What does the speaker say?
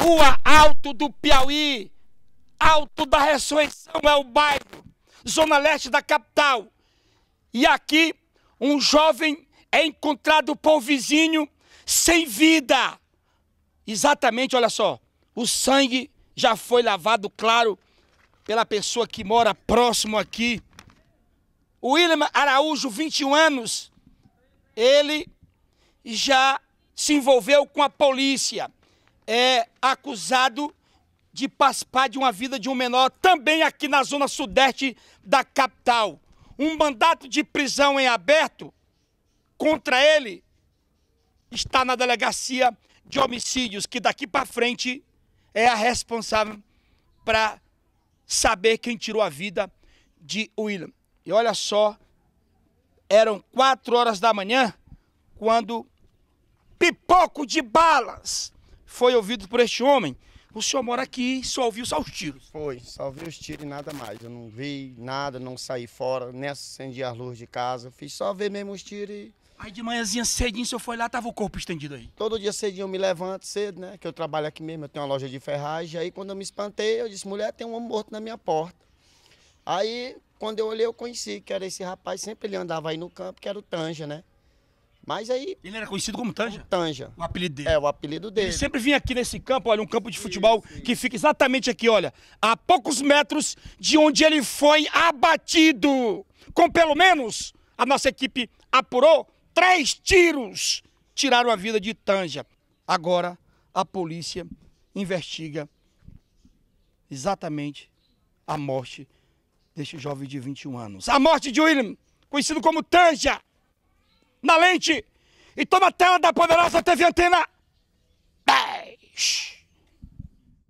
Rua Alto do Piauí. Alto da Ressurreição é o bairro, zona leste da capital. E aqui, um jovem é encontrado por vizinho sem vida. Exatamente, olha só. O sangue já foi lavado, claro, pela pessoa que mora próximo aqui. O William Araújo, 21 anos, ele já se envolveu com a polícia é acusado de participar de uma vida de um menor também aqui na zona sudeste da capital. Um mandato de prisão em aberto contra ele está na delegacia de homicídios, que daqui para frente é a responsável para saber quem tirou a vida de William. E olha só, eram quatro horas da manhã quando pipoco de balas foi ouvido por este homem, o senhor mora aqui e só ouviu só os tiros? Foi, só ouvi os tiros e nada mais. Eu não vi nada, não saí fora, nem acendi as luzes de casa. Fiz só ver mesmo os tiros e... Aí de manhãzinha cedinho, o senhor foi lá, tava o corpo estendido aí? Todo dia cedinho eu me levanto cedo, né? Que eu trabalho aqui mesmo, eu tenho uma loja de ferragem. Aí quando eu me espantei, eu disse, mulher, tem um homem morto na minha porta. Aí, quando eu olhei, eu conheci que era esse rapaz. Sempre ele andava aí no campo, que era o Tanja, né? Mas aí. Ele era conhecido como Tanja? Tanja. O apelido dele. É, o apelido dele. Ele sempre vinha aqui nesse campo, olha, um campo de futebol sim, sim. que fica exatamente aqui, olha, a poucos metros de onde ele foi abatido. Com pelo menos, a nossa equipe apurou três tiros. Tiraram a vida de Tanja. Agora, a polícia investiga exatamente a morte deste jovem de 21 anos. A morte de William, conhecido como Tanja na lente e toma tela da poderosa TV Antena.